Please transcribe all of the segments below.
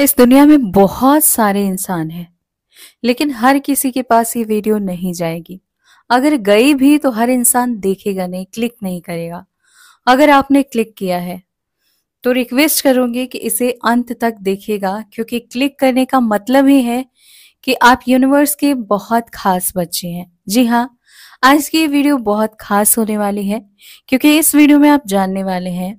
इस दुनिया में बहुत सारे इंसान हैं लेकिन हर किसी के पास ये वीडियो नहीं जाएगी अगर गई भी तो हर इंसान देखेगा नहीं क्लिक नहीं करेगा अगर आपने क्लिक किया है तो रिक्वेस्ट करूंगी कि इसे अंत तक देखेगा क्योंकि क्लिक करने का मतलब ही है कि आप यूनिवर्स के बहुत खास बच्चे हैं जी हाँ आज की ये वीडियो बहुत खास होने वाली है क्योंकि इस वीडियो में आप जानने वाले हैं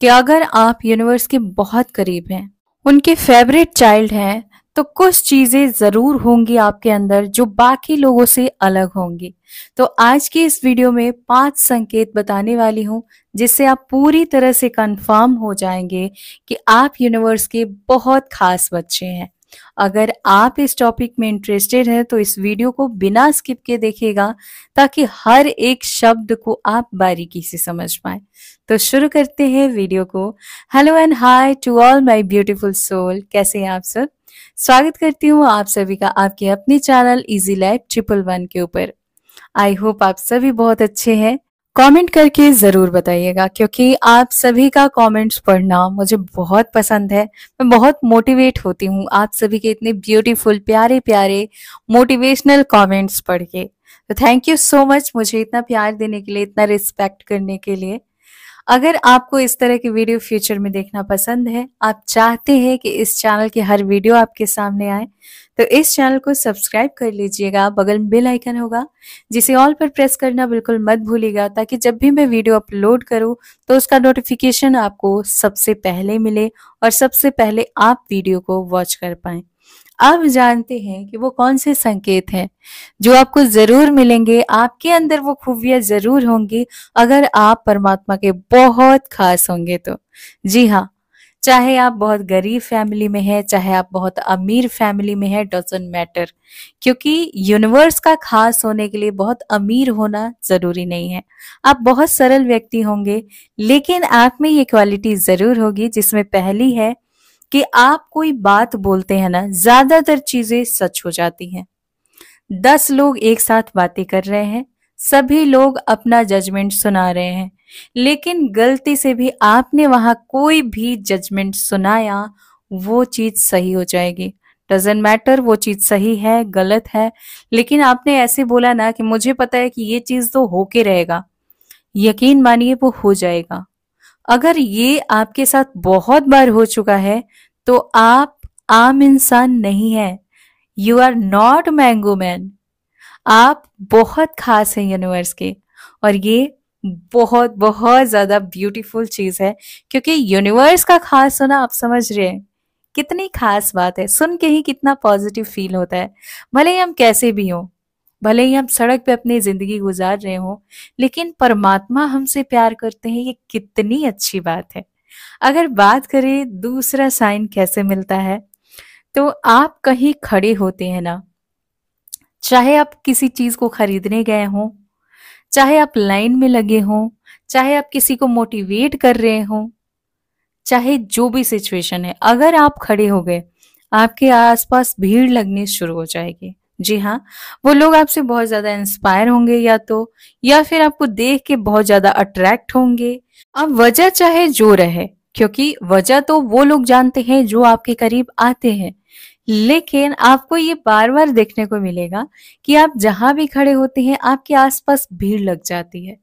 कि अगर आप यूनिवर्स के बहुत करीब हैं उनके फेवरेट चाइल्ड हैं तो कुछ चीज़ें ज़रूर होंगी आपके अंदर जो बाकी लोगों से अलग होंगी तो आज की इस वीडियो में पांच संकेत बताने वाली हूं जिससे आप पूरी तरह से कंफर्म हो जाएंगे कि आप यूनिवर्स के बहुत खास बच्चे हैं अगर आप इस टॉपिक में इंटरेस्टेड है तो इस वीडियो को बिना स्किप के देखेगा ताकि हर एक शब्द को आप बारीकी से समझ पाए तो शुरू करते हैं वीडियो को hello and hi to all my beautiful soul कैसे हैं आप सब स्वागत करती हूँ आप सभी का आपके अपने channel easy life triple one के ऊपर आई होप आप सभी बहुत अच्छे हैं कमेंट करके ज़रूर बताइएगा क्योंकि आप सभी का कमेंट्स पढ़ना मुझे बहुत पसंद है मैं बहुत मोटिवेट होती हूँ आप सभी के इतने ब्यूटीफुल प्यारे प्यारे मोटिवेशनल कमेंट्स पढ़ के तो थैंक यू सो मच मुझे इतना प्यार देने के लिए इतना रिस्पेक्ट करने के लिए अगर आपको इस तरह की वीडियो फ्यूचर में देखना पसंद है आप चाहते हैं कि इस चैनल की हर वीडियो आपके सामने आए तो इस चैनल को सब्सक्राइब कर लीजिएगा बगल में बेल आइकन होगा जिसे ऑल पर प्रेस करना बिल्कुल मत भूलिएगा ताकि जब भी मैं वीडियो अपलोड करूं तो उसका नोटिफिकेशन आपको सबसे पहले मिले और सबसे पहले आप वीडियो को वॉच कर पाएँ अब जानते हैं कि वो कौन से संकेत हैं जो आपको जरूर मिलेंगे आपके अंदर वो खूबियां जरूर होंगी अगर आप परमात्मा के बहुत खास होंगे तो जी हाँ चाहे आप बहुत गरीब फैमिली में है चाहे आप बहुत अमीर फैमिली में है डजेंट मैटर क्योंकि यूनिवर्स का खास होने के लिए बहुत अमीर होना जरूरी नहीं है आप बहुत सरल व्यक्ति होंगे लेकिन आप में ये क्वालिटी जरूर होगी जिसमें पहली है कि आप कोई बात बोलते हैं ना ज्यादातर चीजें सच हो जाती हैं दस लोग एक साथ बातें कर रहे हैं सभी लोग अपना जजमेंट सुना रहे हैं लेकिन गलती से भी आपने वहां कोई भी जजमेंट सुनाया वो चीज सही हो जाएगी डजेंट मैटर वो चीज सही है गलत है लेकिन आपने ऐसे बोला ना कि मुझे पता है कि ये चीज तो होके रहेगा यकीन मानिए वो हो जाएगा अगर ये आपके साथ बहुत बार हो चुका है तो आप आम इंसान नहीं है you are not mango man आप बहुत खास हैं यूनिवर्स के और ये बहुत बहुत ज़्यादा ब्यूटीफुल चीज़ है क्योंकि यूनिवर्स का खास होना आप समझ रहे हैं कितनी खास बात है सुन के ही कितना पॉजिटिव फील होता है भले ही हम कैसे भी हों भले ही हम सड़क पे अपनी जिंदगी गुजार रहे हों लेकिन परमात्मा हमसे प्यार करते हैं ये कितनी अच्छी बात है अगर बात करें दूसरा साइन कैसे मिलता है तो आप कहीं खड़े होते हैं ना चाहे आप किसी चीज को खरीदने गए हों चाहे आप लाइन में लगे हों चाहे आप किसी को मोटिवेट कर रहे हों चाहे जो भी सिचुएशन है अगर आप खड़े हो गए आपके आसपास भीड़ लगनी शुरू हो जाएगी जी हाँ वो लोग आपसे बहुत ज्यादा इंस्पायर होंगे या तो या फिर आपको देख के बहुत ज्यादा अट्रैक्ट होंगे अब वजह चाहे जो रहे क्योंकि वजह तो वो लोग जानते हैं जो आपके करीब आते हैं लेकिन आपको ये बार बार देखने को मिलेगा कि आप जहां भी खड़े होते हैं आपके आसपास भीड़ लग जाती है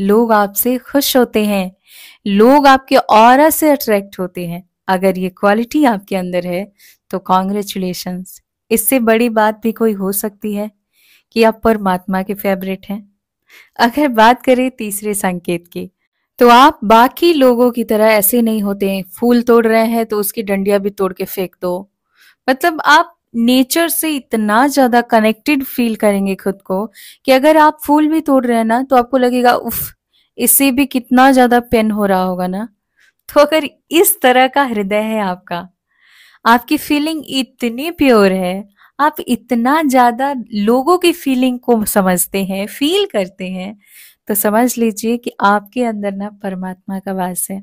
लोग आपसे खुश होते हैं लोग आपके और से अट्रैक्ट होते हैं अगर ये क्वालिटी आपके अंदर है तो कॉन्ग्रेचुलेशंस इससे बड़ी बात भी कोई हो सकती है कि आप परमात्मा के फेवरेट हैं अगर बात करें तीसरे संकेत की तो आप बाकी लोगों की तरह ऐसे नहीं होते फूल तोड़ रहे हैं तो उसकी डंडिया भी तोड़ के फेंक दो मतलब आप नेचर से इतना ज्यादा कनेक्टेड फील करेंगे खुद को कि अगर आप फूल भी तोड़ रहे हैं ना तो आपको लगेगा उफ इससे भी कितना ज्यादा पेन हो रहा होगा ना तो अगर इस तरह का हृदय है आपका आपकी फीलिंग इतनी प्योर है आप इतना ज़्यादा लोगों की फीलिंग को समझते हैं फील करते हैं तो समझ लीजिए कि आपके अंदर ना परमात्मा का वास है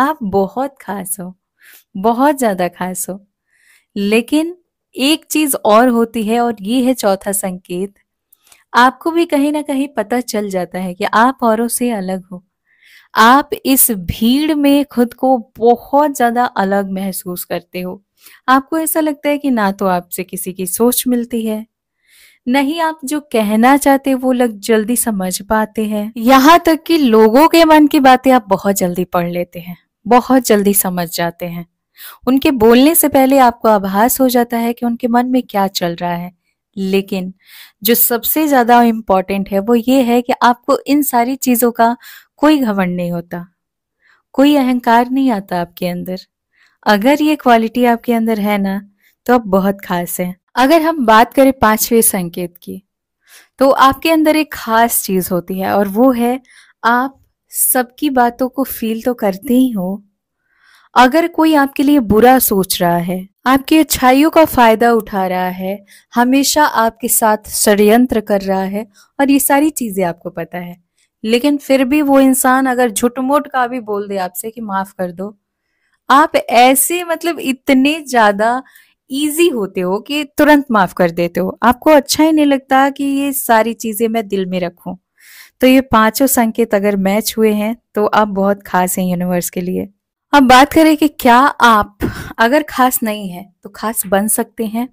आप बहुत खास हो बहुत ज़्यादा खास हो लेकिन एक चीज़ और होती है और ये है चौथा संकेत आपको भी कहीं ना कहीं पता चल जाता है कि आप औरों से अलग हो आप इस भीड़ में खुद को बहुत ज़्यादा अलग महसूस करते हो आपको ऐसा लगता है कि ना तो आपसे किसी की सोच मिलती है नहीं आप जो कहना चाहते वो लोग जल्दी समझ पाते हैं यहाँ तक कि लोगों के मन की बातें आप बहुत जल्दी पढ़ लेते हैं बहुत जल्दी समझ जाते हैं उनके बोलने से पहले आपको आभास हो जाता है कि उनके मन में क्या चल रहा है लेकिन जो सबसे ज्यादा इंपॉर्टेंट है वो ये है कि आपको इन सारी चीजों का कोई घमंड नहीं होता कोई अहंकार नहीं आता आपके अंदर अगर ये क्वालिटी आपके अंदर है ना तो आप बहुत खास हैं अगर हम बात करें पांचवें संकेत की तो आपके अंदर एक खास चीज होती है और वो है आप सबकी बातों को फील तो करते ही हो अगर कोई आपके लिए बुरा सोच रहा है आपकी अच्छाइयों का फायदा उठा रहा है हमेशा आपके साथ षड्यंत्र कर रहा है और ये सारी चीजें आपको पता है लेकिन फिर भी वो इंसान अगर झुटमुट का भी बोल दे आपसे कि माफ कर दो आप ऐसे मतलब इतने ज्यादा इजी होते हो कि तुरंत माफ कर देते हो आपको अच्छा ही नहीं लगता कि ये सारी चीजें मैं दिल में रखूं तो ये पांचों संकेत अगर मैच हुए हैं तो आप बहुत खास हैं यूनिवर्स के लिए अब बात करें कि क्या आप अगर खास नहीं है तो खास बन सकते हैं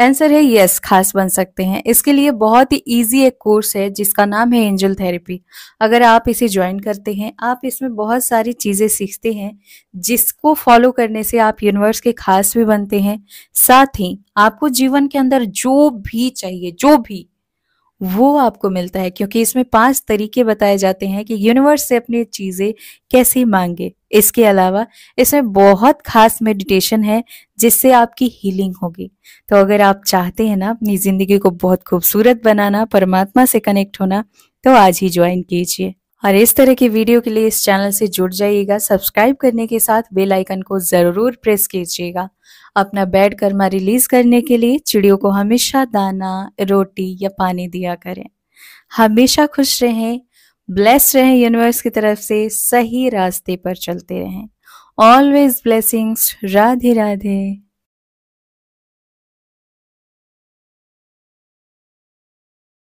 आंसर है यस खास बन सकते हैं इसके लिए बहुत ही ईजी एक कोर्स है जिसका नाम है एंजल थेरेपी अगर आप इसे ज्वाइन करते हैं आप इसमें बहुत सारी चीज़ें सीखते हैं जिसको फॉलो करने से आप यूनिवर्स के खास भी बनते हैं साथ ही आपको जीवन के अंदर जो भी चाहिए जो भी वो आपको मिलता है क्योंकि इसमें पांच तरीके बताए जाते हैं कि यूनिवर्स से अपनी चीज़ें कैसे मांगे इसके अलावा इसमें बहुत खास मेडिटेशन है जिससे आपकी हीलिंग होगी तो अगर आप चाहते हैं ना अपनी ज़िंदगी को बहुत खूबसूरत बनाना परमात्मा से कनेक्ट होना तो आज ही ज्वाइन कीजिए और इस तरह की वीडियो के लिए इस चैनल से जुड़ जाइएगा सब्सक्राइब करने के साथ बेल आइकन को ज़रूर प्रेस कीजिएगा अपना बेड कर्मा रिलीज करने के लिए चिड़ियों को हमेशा दाना रोटी या पानी दिया करें हमेशा खुश रहें ब्लेस रहें यूनिवर्स की तरफ से सही रास्ते पर चलते रहें ऑलवेज ब्लेसिंग्स राधे राधे